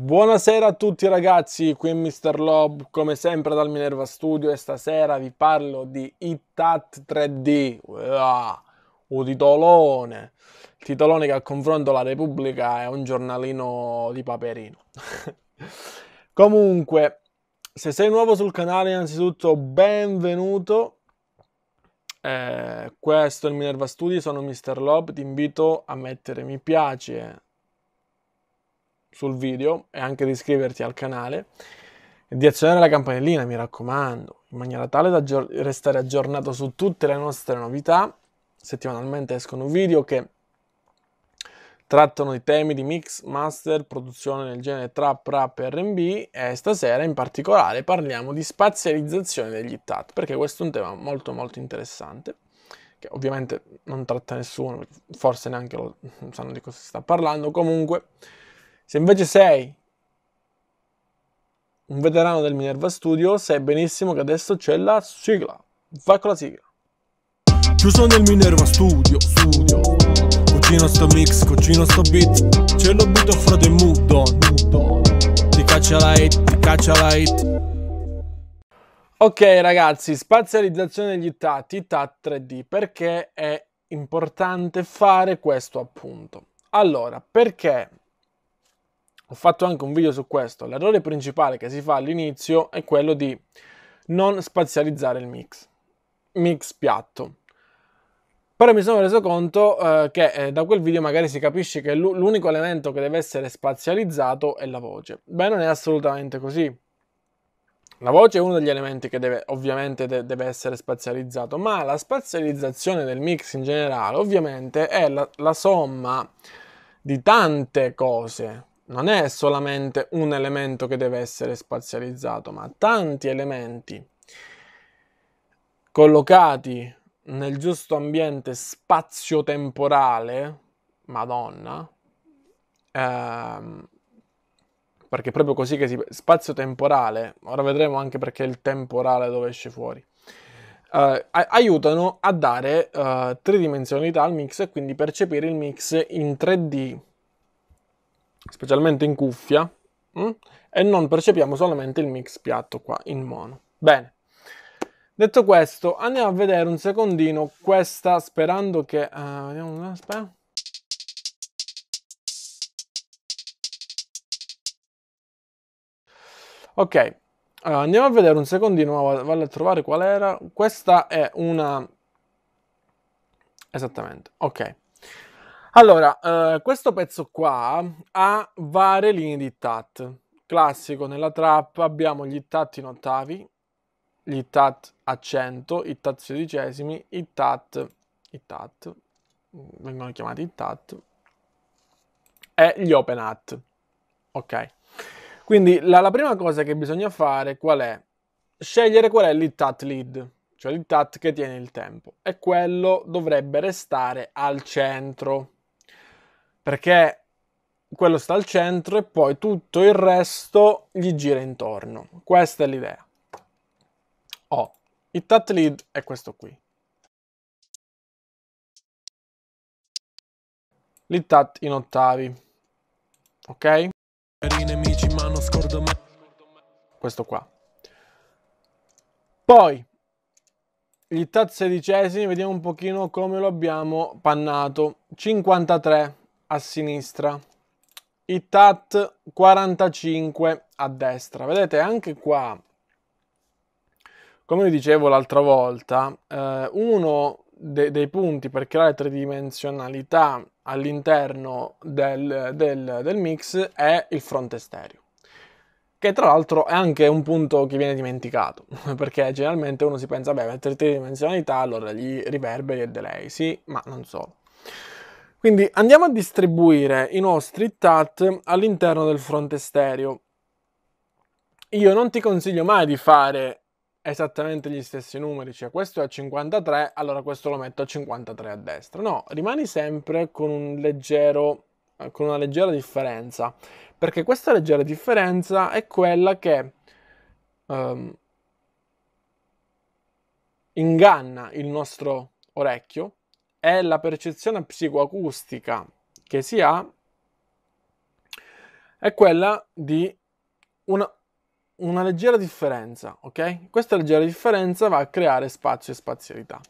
Buonasera a tutti ragazzi, qui è Mr. Lob, come sempre dal Minerva Studio e stasera vi parlo di Itat 3D, Uah, un titolone, il titolone che a confronto la Repubblica è un giornalino di paperino. Comunque, se sei nuovo sul canale innanzitutto benvenuto, eh, questo è il Minerva Studio, sono Mr. Lob, ti invito a mettere mi piace, sul video e anche di iscriverti al canale e di azionare la campanellina, mi raccomando, in maniera tale da aggior- restare aggiornato su tutte le nostre novità. Settimanalmente escono video che trattano i temi di mix, master, produzione nel genere trap, rap e RB e stasera in particolare parliamo di spazializzazione degli tat, perché questo è un tema molto molto interessante che ovviamente non tratta nessuno, forse neanche lo sanno di cosa si sta parlando, comunque se invece sei un veterano del Minerva Studio, sai benissimo che adesso c'è la sigla. Vai con la sigla. Chiuso nel Minerva Studio, studio. Cucino sto mix, cucino sto beat. Ce lo butto frate mudo, mudo. Ti caccia la hit, ti caccia la hit. Ok ragazzi, spazializzazione degli TAT, TAT 3D, perché è importante fare questo appunto. Allora, perché ho fatto anche un video su questo. L'errore principale che si fa all'inizio è quello di non spazializzare il mix, mix piatto. Però mi sono reso conto eh, che eh, da quel video magari si capisce che l'unico elemento che deve essere spazializzato è la voce. Beh, non è assolutamente così. La voce è uno degli elementi che deve, ovviamente de- deve essere spazializzato, ma la spazializzazione del mix in generale ovviamente è la, la somma di tante cose, non è solamente un elemento che deve essere spazializzato, ma tanti elementi collocati nel giusto ambiente spazio-temporale, madonna, ehm, perché è proprio così che si... spazio-temporale, ora vedremo anche perché il temporale dove esce fuori, eh, aiutano a dare eh, tridimensionalità al mix e quindi percepire il mix in 3D specialmente in cuffia, mh? Mm? e non percepiamo solamente il mix piatto qua in mono. Bene. Detto questo, andiamo a vedere un secondino questa sperando che... Uh, vediamo, aspetta. Ok, uh, andiamo a vedere un secondino, ma vado a trovare qual era. Questa è una... Esattamente, ok. Allora, eh, questo pezzo qua ha varie linee di tat. Classico, nella trap abbiamo gli tat in ottavi, gli tat a 100, i tat sedicesimi, i tat, i tat, vengono chiamati i tat, e gli open hat. Ok. Quindi la, la, prima cosa che bisogna fare qual è? Scegliere qual è l'ITAT lead, cioè l'ITAT che tiene il tempo. E quello dovrebbe restare al centro perché quello sta al centro e poi tutto il resto gli gira intorno. Questa è l'idea. Oh, il tat lead è questo qui. Lead in ottavi. Ok? Questo qua. Poi, gli tat sedicesimi, vediamo un pochino come lo abbiamo pannato. 53 a sinistra, i TAT 45 a destra. Vedete anche qua, come vi dicevo l'altra volta, eh, uno de dei punti per creare tridimensionalità all'interno del, del, del mix è il fronte stereo che tra l'altro è anche un punto che viene dimenticato, perché generalmente uno si pensa, beh, per tridimensionalità allora gli riverberi e delay, sì, ma non solo. Quindi andiamo a distribuire i nostri TAT all'interno del fronte stereo. Io non ti consiglio mai di fare esattamente gli stessi numeri, cioè questo è a 53, allora questo lo metto a 53 a destra. No, rimani sempre con, un leggero, eh, con una leggera differenza, perché questa leggera differenza è quella che um, inganna il nostro orecchio è la percezione psicoacustica che si ha è quella di una, una leggera differenza, ok? Questa leggera differenza va a creare spazio e spazialità.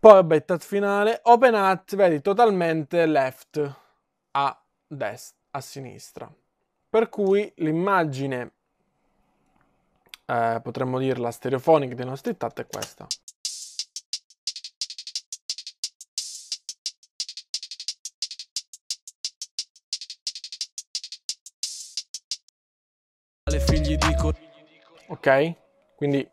Poi, vabbè, touch finale, open hat, vedi, totalmente left a destra, a sinistra. Per cui l'immagine, eh, potremmo dirla stereofonica dei nostri tat è questa. ok? Quindi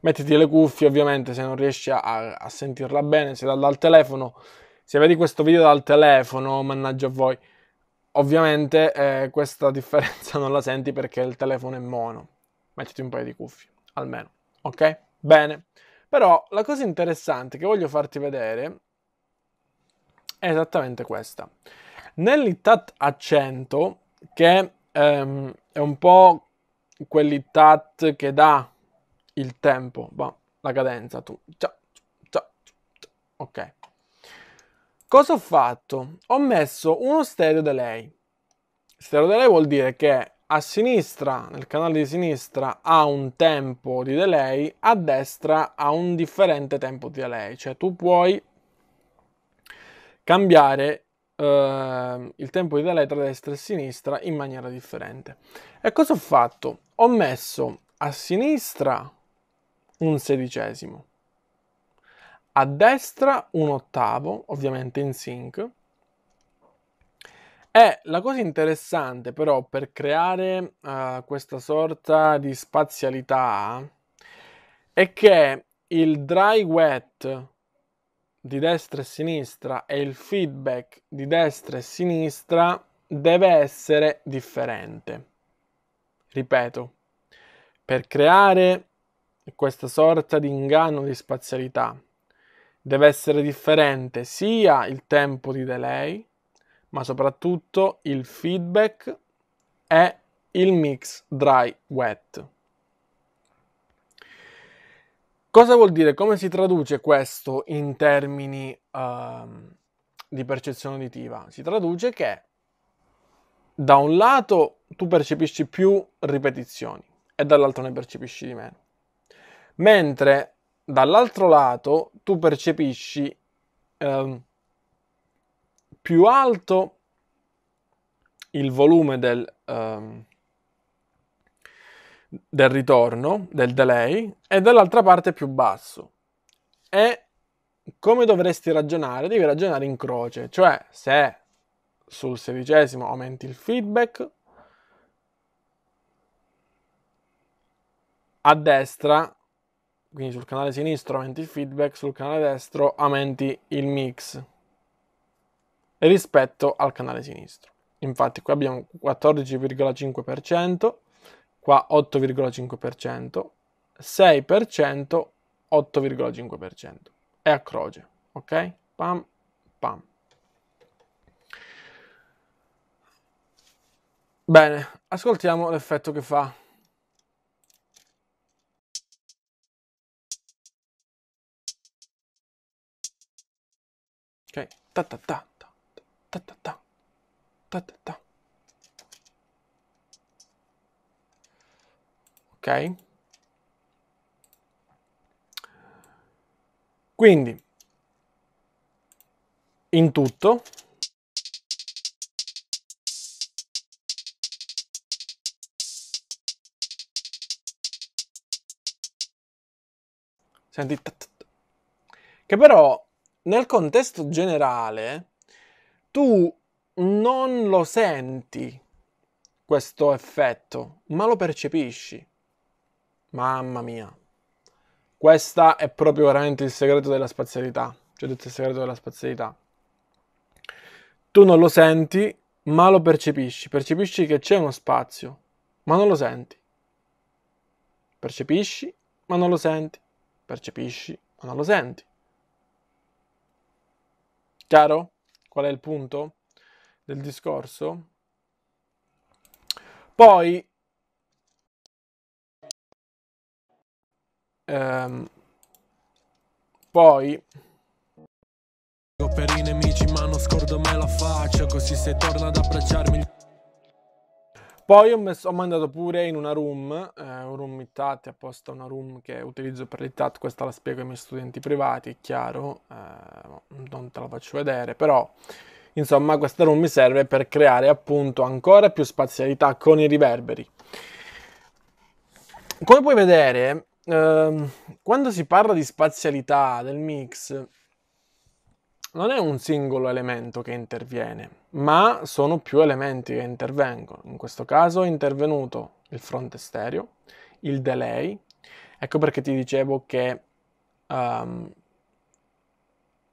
mettiti le cuffie ovviamente se non riesci a, a sentirla bene, se dal, dal telefono, se vedi questo video dal telefono, mannaggia a voi, ovviamente eh, questa differenza non la senti perché il telefono è mono, mettiti un paio di cuffie, almeno, ok? Bene, però la cosa interessante che voglio farti vedere è esattamente questa. Nell'ITAT accento, che ehm, è un po' quelli tat che dà il tempo, bah, la cadenza, tu. Ciao, ciao, ciao. Ok. Cosa ho fatto? Ho messo uno stereo delay. Stereo delay vuol dire che a sinistra, nel canale di sinistra, ha un tempo di delay, a destra ha un differente tempo di delay. Cioè tu puoi cambiare eh, il tempo di delay tra destra e sinistra in maniera differente. E cosa ho fatto? Ho messo a sinistra un sedicesimo, a destra un ottavo, ovviamente in sync. E la cosa interessante però per creare uh, questa sorta di spazialità è che il dry wet di destra e sinistra e il feedback di destra e sinistra deve essere differente. Ripeto, per creare questa sorta di inganno di spazialità deve essere differente sia il tempo di delay, ma soprattutto il feedback e il mix dry wet. Cosa vuol dire? Come si traduce questo in termini uh, di percezione uditiva? Si traduce che da un lato tu percepisci più ripetizioni e dall'altro ne percepisci di meno, mentre dall'altro lato tu percepisci uh, più alto il volume del, uh, del ritorno, del delay, e dall'altra parte più basso. E come dovresti ragionare? Devi ragionare in croce, cioè se sul sedicesimo aumenti il feedback, a destra, quindi sul canale sinistro aumenti il feedback, sul canale destro aumenti il mix rispetto al canale sinistro. Infatti qui abbiamo 14,5%, qua 8,5%, 6%, 8,5%. È a croce, ok? Pam, pam. Bene, ascoltiamo l'effetto che fa. Ok, ta ta ta ta ta ta ta ta ta ta. ok? Quindi, in tutto, senti, che però nel contesto generale tu non lo senti questo effetto, ma lo percepisci. Mamma mia. Questa è proprio veramente il segreto della spazialità. Cioè, detto il segreto della spazialità. Tu non lo senti, ma lo percepisci. Percepisci che c'è uno spazio, ma non lo senti. Percepisci, ma non lo senti. Percepisci, ma non lo senti. Chiaro? Qual è il punto del discorso? Poi Ehm, poi per i nemici ma non scordo mai la faccia così se torna ad abbracciarmi poi ho, messo, ho mandato pure in una room, eh, un room Meetat, apposta una room che utilizzo per l'Itat, questa la spiego ai miei studenti privati, è chiaro, eh, non te la faccio vedere, però insomma questa room mi serve per creare appunto ancora più spazialità con i riverberi. Come puoi vedere ehm, quando si parla di spazialità del mix, non è un singolo elemento che interviene, ma sono più elementi che intervengono. In questo caso è intervenuto il fronte stereo, il delay. Ecco perché ti dicevo che um,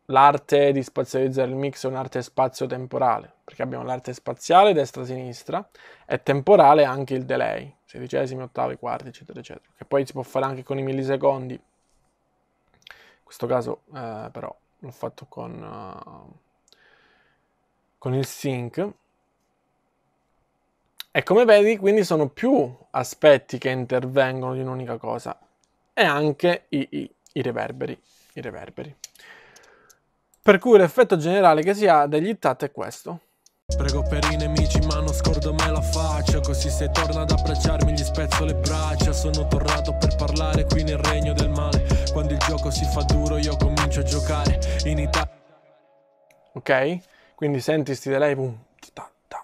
l'arte di spazializzare il mix è un'arte spazio-temporale, perché abbiamo l'arte spaziale destra-sinistra e temporale anche il delay sedicesimi, ottavi, quarti, eccetera, eccetera. Che poi si può fare anche con i millisecondi. In questo caso, eh, però, l'ho fatto con, uh, con il sync. E come vedi, quindi sono più aspetti che intervengono di un'unica cosa. E anche i, i, i reverberi. I reverberi. Per cui l'effetto generale che si ha degli tat è questo. Prego per i nemici ma non scordo mai la faccia Così se torna ad abbracciarmi gli spezzo le braccia Sono tornato per parlare qui nel regno del male Quando il gioco si fa duro io comincio a giocare in Italia Ok? Quindi senti sti delay boom, ta, ta,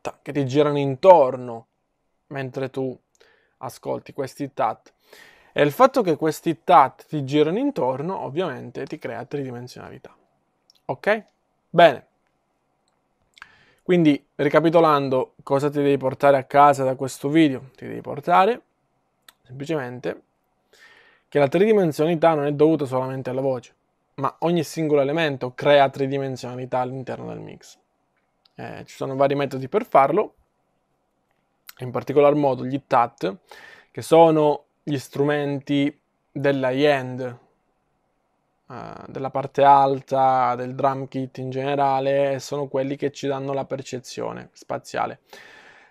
ta, che ti girano intorno mentre tu ascolti questi tat. E il fatto che questi tat ti girano intorno ovviamente ti crea tridimensionalità. Ok? Bene. Quindi, ricapitolando, cosa ti devi portare a casa da questo video? Ti devi portare semplicemente che la tridimensionalità non è dovuta solamente alla voce, ma ogni singolo elemento crea tridimensionalità all'interno del mix. Eh, ci sono vari metodi per farlo, in particolar modo gli TAT, che sono gli strumenti della end eh, della parte alta, del drum kit in generale, sono quelli che ci danno la percezione spaziale.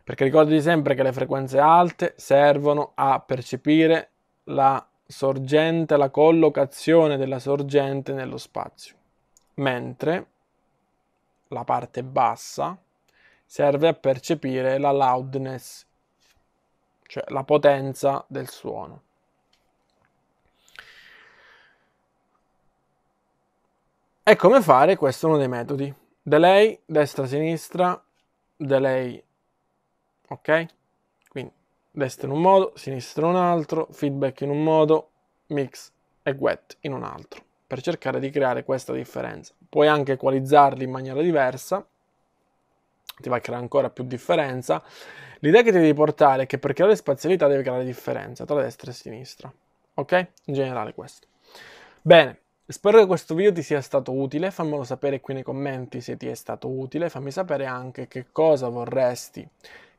Perché ricordati sempre che le frequenze alte servono a percepire la sorgente, la collocazione della sorgente nello spazio, mentre la parte bassa serve a percepire la loudness, cioè la potenza del suono. E come fare? Questo è uno dei metodi. Delay, destra-sinistra, delay, ok? Quindi destra in un modo, sinistra in un altro, feedback in un modo, mix e wet in un altro, per cercare di creare questa differenza. Puoi anche equalizzarli in maniera diversa, ti va a creare ancora più differenza. L'idea che ti devi portare è che per creare spazialità devi creare differenza tra destra e sinistra, ok? In generale questo. Bene, Spero che questo video ti sia stato utile, fammelo sapere qui nei commenti se ti è stato utile, fammi sapere anche che cosa vorresti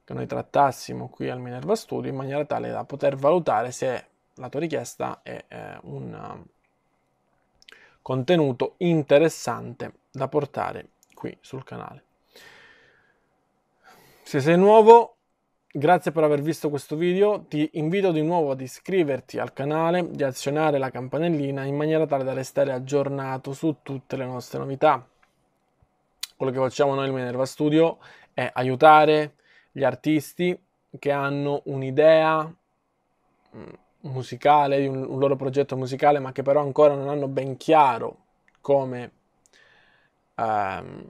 che noi trattassimo qui al Minerva Studio in maniera tale da poter valutare se la tua richiesta è eh, un um, contenuto interessante da portare qui sul canale. Se sei nuovo Grazie per aver visto questo video, ti invito di nuovo ad iscriverti al canale, di azionare la campanellina in maniera tale da restare aggiornato su tutte le nostre novità. Quello che facciamo noi al Minerva Studio è aiutare gli artisti che hanno un'idea mm, musicale, di un, loro progetto musicale, ma che però ancora non hanno ben chiaro come... Ehm,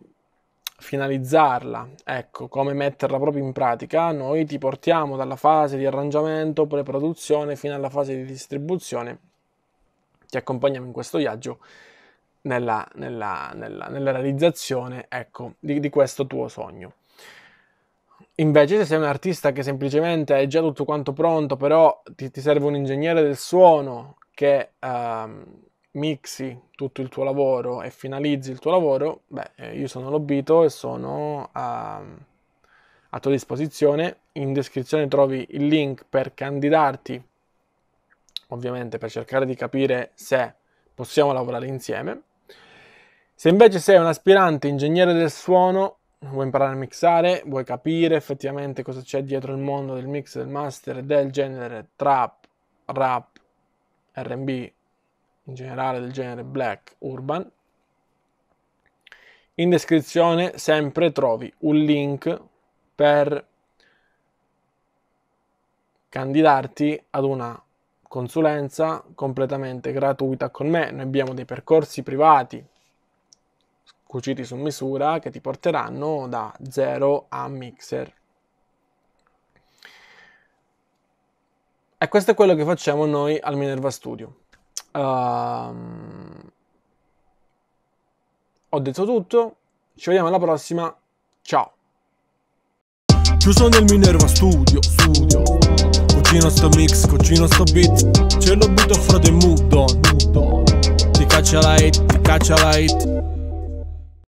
finalizzarla, ecco, come metterla proprio in pratica, noi ti portiamo dalla fase di arrangiamento, pre-produzione fino alla fase di distribuzione, ti accompagniamo in questo viaggio nella, nella, nella, nella realizzazione ecco, di, di questo tuo sogno. Invece, se sei un artista che semplicemente hai già tutto quanto pronto, però ti, ti serve un ingegnere del suono che ehm, mixi tutto il tuo lavoro e finalizzi il tuo lavoro, beh, eh, io sono Lobito e sono a, a tua disposizione. In descrizione trovi il link per candidarti, ovviamente per cercare di capire se possiamo lavorare insieme. Se invece sei un aspirante ingegnere del suono, vuoi imparare a mixare, vuoi capire effettivamente cosa c'è dietro il mondo del mix, del master, del genere trap, rap, RB, in generale del genere black urban. In descrizione sempre trovi un link per candidarti ad una consulenza completamente gratuita con me. Noi abbiamo dei percorsi privati cuciti su misura che ti porteranno da zero a mixer. E questo è quello che facciamo noi al Minerva Studio. Uh, ho detto tutto, ci vediamo alla prossima, ciao! Chiuso nel Minerva Studio, studio Cucino sto mix, cucino sto beat Ce lo butto frate muto, muto Ti caccia la hit, ti caccia la hit